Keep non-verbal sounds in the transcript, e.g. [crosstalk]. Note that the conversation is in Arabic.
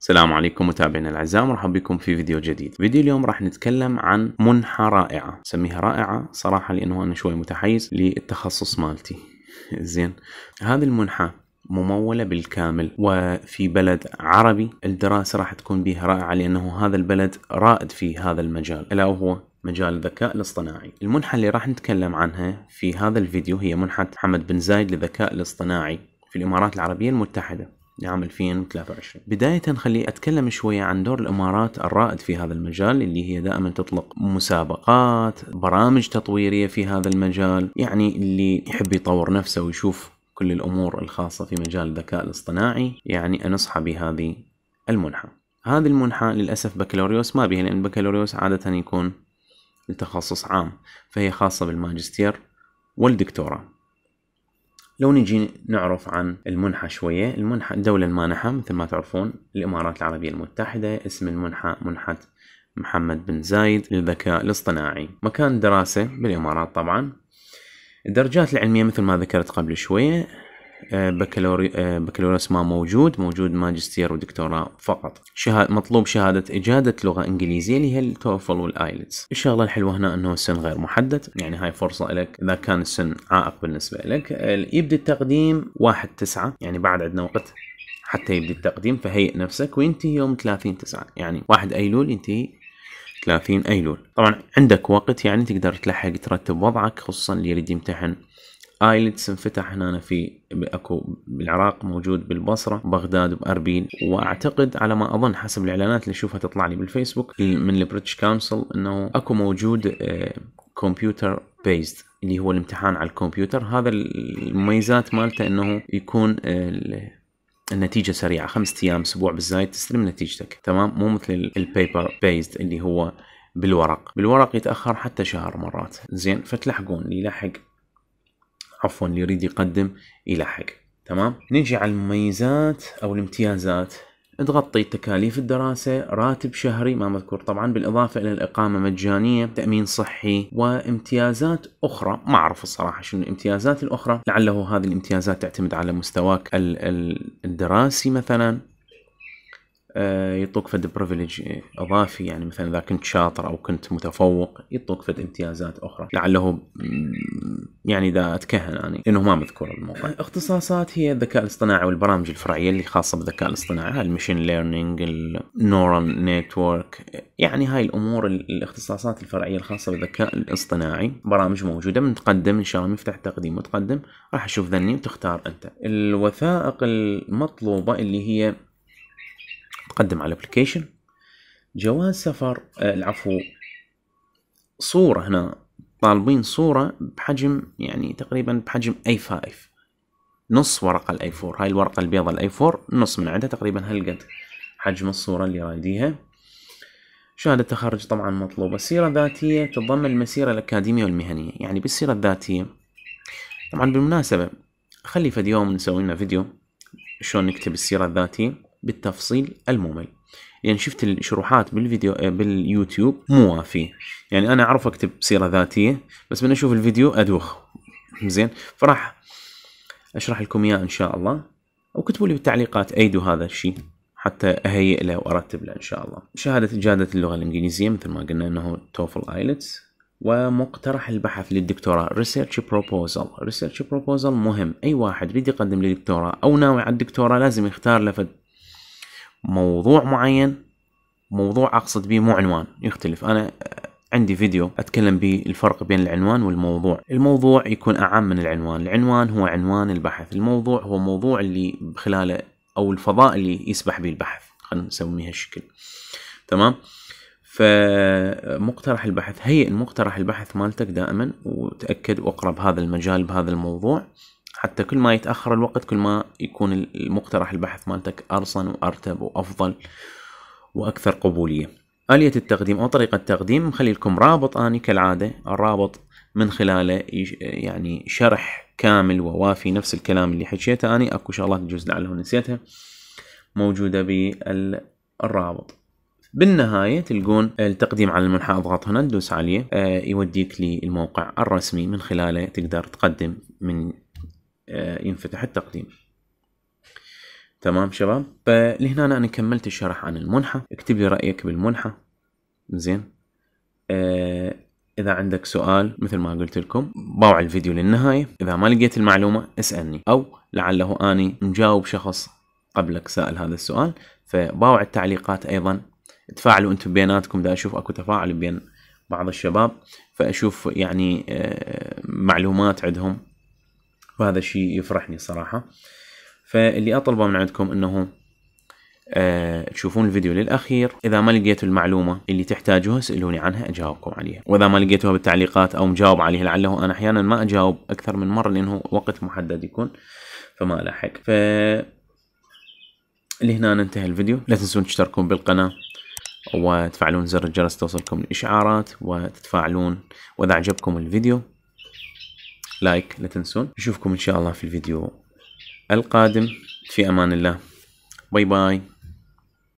السلام عليكم متابعينا الاعزاء مرحبا بكم في فيديو جديد فيديو اليوم راح نتكلم عن منحة رائعة سميها رائعة صراحة لانه انا شوي متحيز للتخصص مالتي [laughs] زين هذه المنحة ممولة بالكامل وفي بلد عربي الدراسة راح تكون بها رائعة لأنه هذا البلد رائد في هذا المجال ألا وهو مجال الذكاء الاصطناعي المنحة اللي راح نتكلم عنها في هذا الفيديو هي منحة محمد بن زايد للذكاء الاصطناعي في الإمارات العربية المتحدة لعام 2023 بداية خلي أتكلم شوية عن دور الإمارات الرائد في هذا المجال اللي هي دائما تطلق مسابقات برامج تطويرية في هذا المجال يعني اللي يحب يطور نفسه ويشوف كل الأمور الخاصة في مجال الذكاء الاصطناعي يعني أنصحه بهذه المنحة هذه المنحة للأسف بكالوريوس ما بها لأن البكالوريوس عادة يكون لتخصص عام فهي خاصة بالماجستير والدكتوراه لو نجي نعرف عن المنحة شوية المنحة الدولة المانحة مثل ما تعرفون الإمارات العربية المتحدة اسم المنحة منحة محمد بن زايد للذكاء الاصطناعي مكان دراسة بالإمارات طبعا الدرجات العلمية مثل ما ذكرت قبل شوية آه، بكالوري آه، بكالوريوس ما موجود موجود ماجستير ودكتوراه فقط شهاد مطلوب شهادة إجادة لغة إنجليزية اللي هي التوفل والآيلتس الشغلة الحلوة هنا أنه السن غير محدد يعني هاي فرصة لك إذا كان السن عائق بالنسبة لك يبدأ التقديم واحد تسعة يعني بعد عندنا وقت حتى يبدأ التقديم فهيئ نفسك وينتهي يوم 30 تسعة يعني 1 أيلول ينتهي 30 أيلول طبعا عندك وقت يعني تقدر تلحق ترتب وضعك خصوصا اللي يريد يمتحن ايلتس انفتح هنا في اكو بالعراق موجود بالبصره بغداد باربين واعتقد على ما اظن حسب الاعلانات اللي اشوفها تطلع لي بالفيسبوك من البريتش كونسل انه اكو موجود كمبيوتر آه، بيست اللي هو الامتحان على الكمبيوتر هذا المميزات مالته انه يكون آه، النتيجة سريعة خمسة أيام أسبوع بالزايد تستلم نتيجتك تمام مو مثل البيبر بيزد اللي هو بالورق بالورق يتأخر حتى شهر مرات زين فتلحقون اللي يلحق عفوا اللي يريد يقدم يلحق تمام نجي على المميزات او الامتيازات تغطي تكاليف الدراسة راتب شهري ما مذكور طبعا بالإضافة إلى الإقامة مجانية تأمين صحي وامتيازات أخرى ما أعرف الصراحة شنو الامتيازات الأخرى لعله هذه الامتيازات تعتمد على مستواك الدراسي مثلا آه، يعطوك فد بريفليج اضافي يعني مثلا اذا كنت شاطر او كنت متفوق يعطوك فد امتيازات اخرى لعله يعني اذا اتكهن اني انه ما مذكور الموقع اختصاصات هي الذكاء الاصطناعي والبرامج الفرعيه اللي خاصه بالذكاء الاصطناعي المشين ليرنينج النورال نتورك يعني هاي الامور الاختصاصات الفرعيه الخاصه بالذكاء الاصطناعي برامج موجوده متقدم ان شاء الله مفتاح تقديم متقدم راح اشوف ذني وتختار انت الوثائق المطلوبه اللي هي تقدم على الابلكيشن جواز سفر آه، العفو صورة هنا طالبين صورة بحجم يعني تقريبا بحجم اي 5 نص ورقة الاي 4 هاي الورقة البيضاء الاي 4 نص من عندها تقريبا هلقد حجم الصورة اللي رايديها شهادة تخرج طبعا مطلوبة السيرة الذاتية تتضمن المسيرة الأكاديمية والمهنية يعني بالسيرة الذاتية طبعا بالمناسبة خلي فد يوم نسوي لنا فيديو شلون نكتب السيرة الذاتية بالتفصيل الممل يعني شفت الشروحات بالفيديو آه، باليوتيوب مو وافيه يعني انا اعرف اكتب سيره ذاتيه بس من اشوف الفيديو ادوخ [laughs] زين فراح اشرح لكم اياه ان شاء الله وكتبوا لي بالتعليقات ايدوا هذا الشيء حتى اهيئ له وارتب له ان شاء الله شهاده جاده اللغه الانجليزيه مثل ما قلنا انه توفل ايلتس ومقترح البحث للدكتوراه ريسيرش بروبوزل ريسيرش بروبوزل مهم اي واحد يريد يقدم للدكتوراه او ناوي على الدكتوراه لازم يختار له موضوع معين موضوع اقصد به مو عنوان يختلف انا عندي فيديو اتكلم به الفرق بين العنوان والموضوع الموضوع يكون اعم من العنوان العنوان هو عنوان البحث الموضوع هو موضوع اللي خلاله او الفضاء اللي يسبح به البحث خلينا نسميه هالشكل تمام فمقترح البحث هيئ المقترح البحث مالتك دائما وتأكد واقرب هذا المجال بهذا الموضوع حتى كل ما يتأخر الوقت كل ما يكون المقترح البحث مالتك أرصن وأرتب وأفضل وأكثر قبولية آلية التقديم أو طريقة التقديم مخلي لكم رابط أني كالعادة الرابط من خلاله يعني شرح كامل ووافي نفس الكلام اللي حكيته أني أكو شغلات جزء لعله نسيتها موجودة بالرابط بالنهاية تلقون التقديم على المنحة اضغط هنا تدوس عليه آه، يوديك للموقع الرسمي من خلاله تقدر تقدم من آه، ينفتح التقديم تمام شباب فلهنا انا كملت الشرح عن المنحة اكتب لي رأيك بالمنحة زين آه، اذا عندك سؤال مثل ما قلت لكم باوع الفيديو للنهاية اذا ما لقيت المعلومة اسألني او لعله اني مجاوب شخص قبلك سأل هذا السؤال فباوع التعليقات ايضا تفاعلوا انتم بيناتكم دا اشوف اكو تفاعل بين بعض الشباب فاشوف يعني آه، معلومات عندهم وهذا الشيء يفرحني صراحة فاللي أطلبه من عندكم أنه أه تشوفون الفيديو للأخير إذا ما لقيتوا المعلومة اللي تحتاجوها سألوني عنها أجاوبكم عليها وإذا ما لقيتوها بالتعليقات أو مجاوب عليها لعله أنا أحيانا ما أجاوب أكثر من مرة لأنه وقت محدد يكون فما ألاحق ف لهنا ننتهي الفيديو لا تنسون تشتركون بالقناة وتفعلون زر الجرس توصلكم الإشعارات وتتفاعلون وإذا عجبكم الفيديو لايك لا تنسون نشوفكم إن شاء الله في الفيديو القادم في أمان الله باي باي